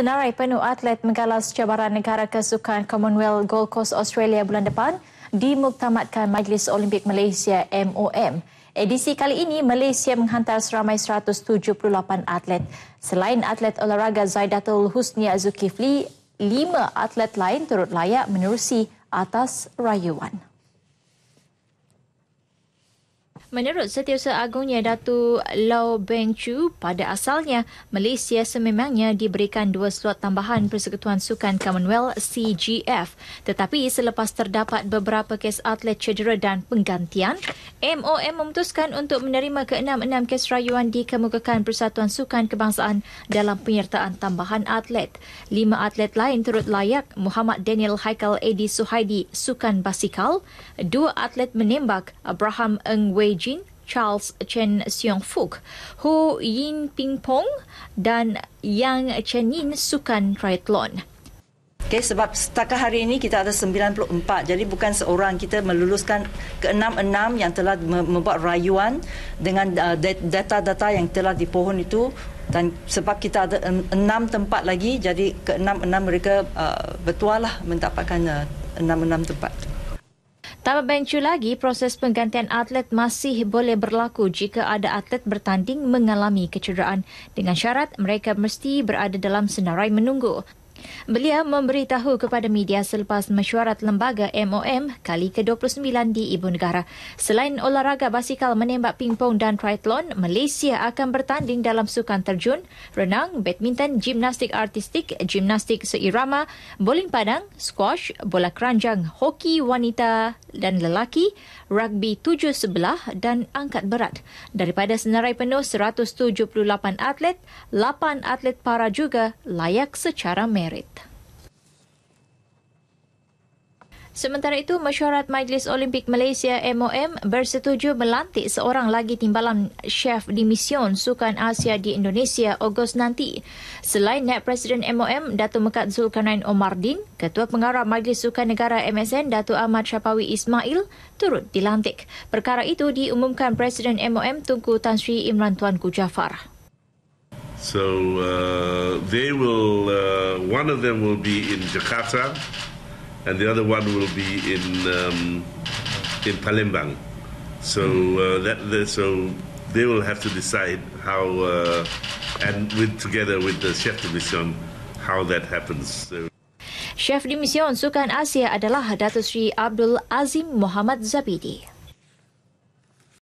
Senarai penuh atlet menggalas cabaran negara kesukaan Commonwealth Gold Coast Australia bulan depan dimuktamadkan Majlis Olimpik Malaysia MOM. Edisi kali ini, Malaysia menghantar seramai 178 atlet. Selain atlet olahraga Zaidatul Husnia Zulkifli, lima atlet lain turut layak menerusi atas rayuan. Menurut Setiausaha Agungnya Datu Lau Beng Chu, pada asalnya Malaysia sememangnya diberikan dua slot tambahan Persekutuan Sukan Commonwealth CGF. Tetapi selepas terdapat beberapa kes atlet cedera dan penggantian, MOM memutuskan untuk menerima keenam-enam kes rayuan dikemukakan Persatuan Sukan Kebangsaan dalam penyertaan tambahan atlet. Lima atlet lain turut layak Muhammad Daniel Haikal Edi Suhaidi Sukan Basikal, dua atlet menembak Abraham Ng Wei Beijing, Charles Chen Siong Fook, Hu Yin Ping Pong dan Yang Chen Yin Sukan Triathlon. Okay, sebab setakat hari ini kita ada 94, jadi bukan seorang. Kita meluluskan ke enam enam yang telah membuat rayuan dengan uh, data-data yang telah dipohon itu. Dan sebab kita ada enam tempat lagi, jadi ke enam enam mereka uh, bertuah lah mendapatkan uh, enam enam 6 tempat. Tambah bencu lagi, proses penggantian atlet masih boleh berlaku jika ada atlet bertanding mengalami kecederaan dengan syarat mereka mesti berada dalam senarai menunggu. Beliau memberitahu kepada media selepas mesyuarat lembaga MOM kali ke-29 di Ibu Negara. Selain olahraga basikal menembak pingpong dan triathlon, Malaysia akan bertanding dalam sukan terjun, renang, badminton, gimnastik artistik, gimnastik seirama, bowling padang, squash, bola keranjang, hoki wanita dan lelaki, rugby tujuh sebelah dan angkat berat. Daripada senarai penuh 178 atlet, 8 atlet para juga layak secara merit. Sementara itu, mesyuarat Majlis Olimpik Malaysia MOM bersetuju melantik seorang lagi timbalan chef di Mission Sukan Asia di Indonesia Ogos nanti. Selain Net Presiden MOM, Datuk Mekat Zulkarnain Omar Din, Ketua Pengarah Majlis Sukan Negara MSN Datuk Ahmad Syapawi Ismail turut dilantik. Perkara itu diumumkan Presiden MOM Tunku Tan Sri Imran Tuanku Jafar. So uh, they will uh, one of them will be in Jakarta and the other one will be in um, in Palembang. So uh, that the, so they will have to decide how uh, and with together with the chef de mission how that happens. So. Chef de mission Sukan Asia adalah Datuk Sri Abdul Azim Muhammad Zabidi.